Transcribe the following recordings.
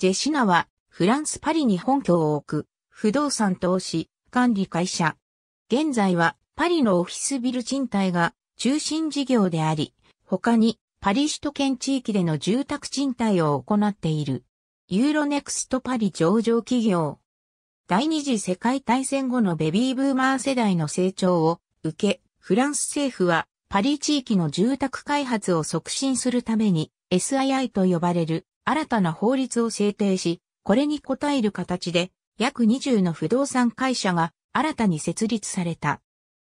ジェシナは、フランスパリに本拠を置く、不動産投資、管理会社。現在は、パリのオフィスビル賃貸が中心事業であり、他に、パリ首都圏地域での住宅賃貸を行っている。ユーロネクストパリ上場企業。第二次世界大戦後のベビーブーマー世代の成長を受け、フランス政府はパリ地域の住宅開発を促進するために SII と呼ばれる新たな法律を制定し、これに応える形で、約20の不動産会社が新たに設立された。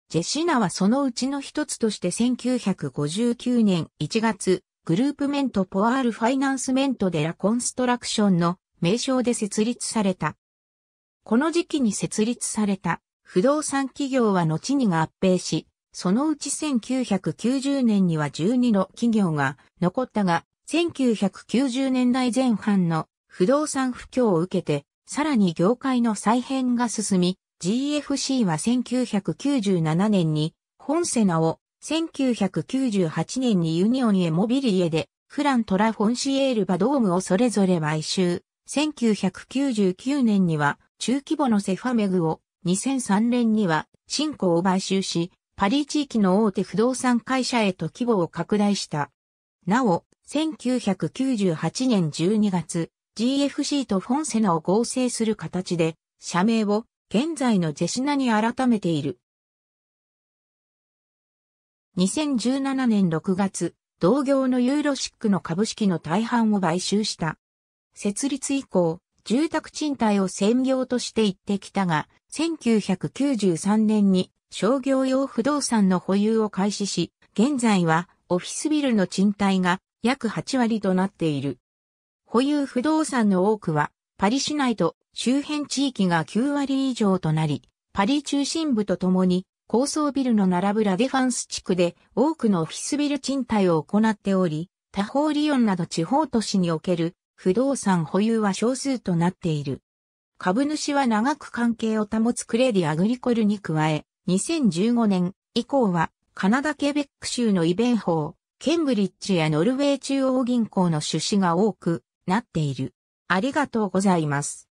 ジェシナはそのうちの一つとして1959年1月、グループメントポアールファイナンスメントでラコンストラクションの名称で設立された。この時期に設立された不動産企業は後に合併し、そのうち1990年には12の企業が残ったが、1990年代前半の不動産不況を受けて、さらに業界の再編が進み、GFC は1997年に本セナを1998年にユニオンエモビリエでフラントラフォンシエールバドームをそれぞれ買収。1999年には中規模のセファメグを2003年には新興を買収し、パリ地域の大手不動産会社へと規模を拡大した。なお、1998年12月、GFC とフォンセナを合成する形で、社名を現在のジェシナに改めている。2017年6月、同業のユーロシックの株式の大半を買収した。設立以降、住宅賃貸を専業として行ってきたが、1993年に商業用不動産の保有を開始し、現在はオフィスビルの賃貸が約8割となっている。保有不動産の多くは、パリ市内と周辺地域が9割以上となり、パリ中心部とともに高層ビルの並ぶラデファンス地区で多くのオフィスビル賃貸を行っており、他方リヨンなど地方都市における不動産保有は少数となっている。株主は長く関係を保つクレディアグリコルに加え、2015年以降はカナダケベック州のイベン法、ケンブリッジやノルウェー中央銀行の出資が多くなっている。ありがとうございます。